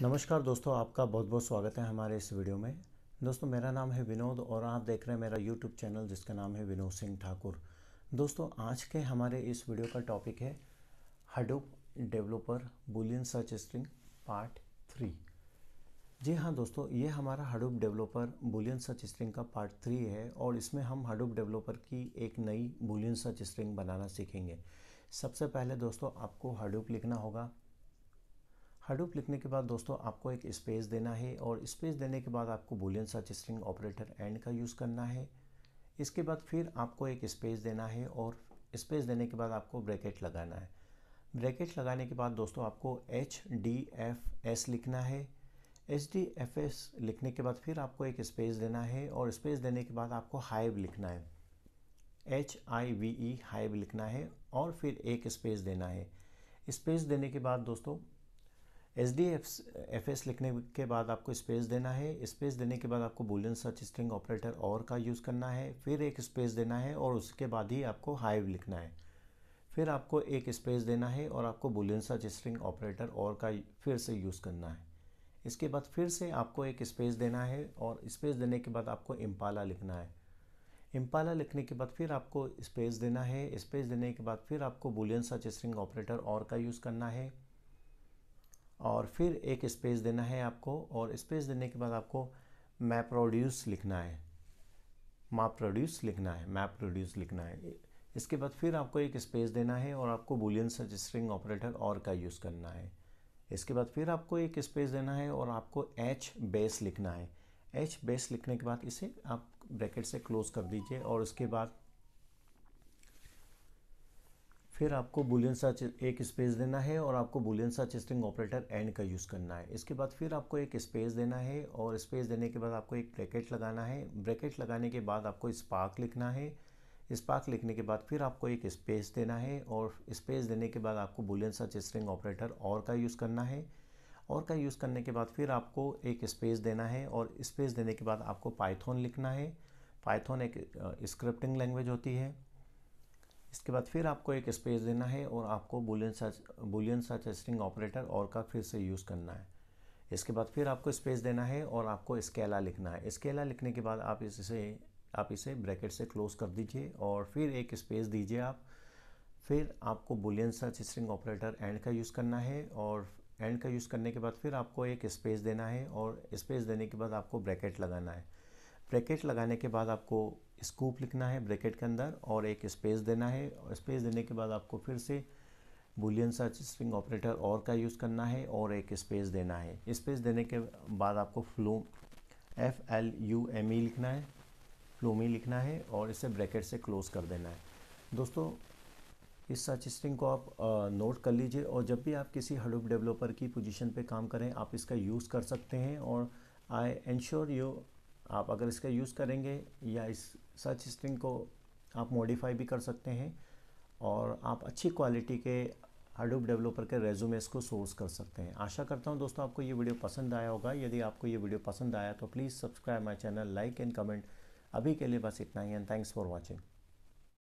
नमस्कार दोस्तों आपका बहुत बहुत स्वागत है हमारे इस वीडियो में दोस्तों मेरा नाम है विनोद और आप देख रहे हैं मेरा यूट्यूब चैनल जिसका नाम है विनोद सिंह ठाकुर दोस्तों आज के हमारे इस वीडियो का टॉपिक है Hadoop developer Boolean search string part three जी हाँ दोस्तों ये हमारा Hadoop developer Boolean search string का पार्ट थ्री है और इसमें हम हडूप डेवलपर की एक नई बुलियन सर्च स्ट्रिंग बनाना सीखेंगे सबसे पहले दोस्तों आपको हडूप लिखना होगा हडूप लिखने के बाद दोस्तों आपको एक स्पेस देना है और स्पेस देने के बाद आपको Boolean search string operator and का यूज़ करना है इसके बाद फिर आपको एक स्पेस देना है और स्पेस देने के बाद आपको ब्रैकेट लगाना है ब्रैकेट लगाने के बाद दोस्तों आपको एच डी एफ एस लिखना है एच डी एफ एस लिखने के बाद फिर आपको एक स्पेस देना है और स्पेस देने के बाद आपको हाइव लिखना है H I V E Hive लिखना है और फिर एक स्पेस देना है स्पेस देने के बाद दोस्तों एस डी एफ एस लिखने के बाद आपको स्पेस देना है स्पेस देने के बाद आपको बुलियन सर्च स्ट्रिंग ऑपरेटर और का यूज़ करना है फिर एक स्पेस देना है और उसके बाद ही आपको हाइव लिखना है फिर आपको एक स्पेस देना है और आपको बुलियन सर्च स्ट्रिंग ऑपरेटर और का फिर से यूज़ करना है इसके बाद फिर से आपको एक स्पेस देना है और स्पेस देने के बाद आपको इम्पाला लिखना है इम्पाला लिखने के बाद फिर आपको स्पेस देना है स्पेस देने के बाद फिर आपको बुलियन सर्च स्ट्रिंग ऑपरेटर और का यूज़ करना है और फिर एक स्पेस देना है आपको और स्पेस देने के बाद आपको मैप प्रोड्यूस लिखना है माप प्रोड्यूस लिखना है मैप प्रोड्यूस लिखना है इसके बाद फिर आपको एक स्पेस देना है और आपको बुलियन सर्च स्ट्रिंग ऑपरेटर और का यूज़ करना है इसके बाद फिर आपको एक स्पेस देना है और आपको एच बेस लिखना है एच बेस लिखने के बाद इसे आप ब्रैकेट से क्लोज कर दीजिए और उसके बाद फिर आपको बुलियन सर्च एक स्पेस देना है और आपको Boolean search string operator and का यूज़ करना है इसके बाद फिर आपको एक स्पेस देना है और स्पेस देने के बाद आपको एक ब्रैकेट लगाना है ब्रैकेट लगाने के बाद आपको स्पार्क लिखना है स्पार्क लिखने के बाद फिर आपको एक स्पेस देना है और स्पेस देने के बाद आपको बुलियन सर्च स्ट्रिंग ऑपरेटर और का यूज़ करना है और का यूज़ करने के बाद फिर आपको एक स्पेस देना है और स्पेस देने के बाद आपको पाइथन लिखना है पाइथन एक स्क्रिप्टिंग लैंग्वेज होती है इसके बाद फिर आपको एक स्पेस देना है और आपको Boolean search Boolean search string operator और का फिर से यूज़ करना है इसके बाद फिर आपको स्पेस देना है और आपको स्केला लिखना है स्केला लिखने के बाद आप इसे आप इसे ब्रैकेट से क्लोज कर दीजिए और फिर एक स्पेस दीजिए आप फिर आपको Boolean search string operator and का यूज़ करना है और एंड का यूज़ करने के बाद फिर आपको एक स्पेस देना है और स्पेस देने के बाद आपको ब्रैकेट लगाना है ब्रैकेट लगाने के बाद आपको स्कूप लिखना है ब्रैकेट के अंदर और एक स्पेस देना है और स्पेस देने के बाद आपको फिर से बुलियन सर्च स्ट्रिंग ऑपरेटर और का यूज़ करना है और एक स्पेस देना है स्पेस देने के बाद आपको Flume F L U M E लिखना है फ्लोमी लिखना है और इसे ब्रैकेट से क्लोज कर देना है दोस्तों इस सर्च स्ट्रिंग को आप नोट कर लीजिए और जब भी आप किसी हडूप डेवलपर की पोजीशन पे काम करें आप इसका यूज़ कर सकते हैं और आई एंश्योर यू आप अगर इसका यूज़ करेंगे या इस सर्च स्ट्रिंग को आप मॉडिफाई भी कर सकते हैं और आप अच्छी क्वालिटी के हडूब डेवलपर के रेजूमेस को सोर्स कर सकते हैं आशा करता हूं दोस्तों आपको ये वीडियो पसंद आया होगा यदि आपको ये वीडियो पसंद आया तो please subscribe my channel like and comment अभी के लिए बस इतना ही एंड थैंक्स फॉर वॉचिंग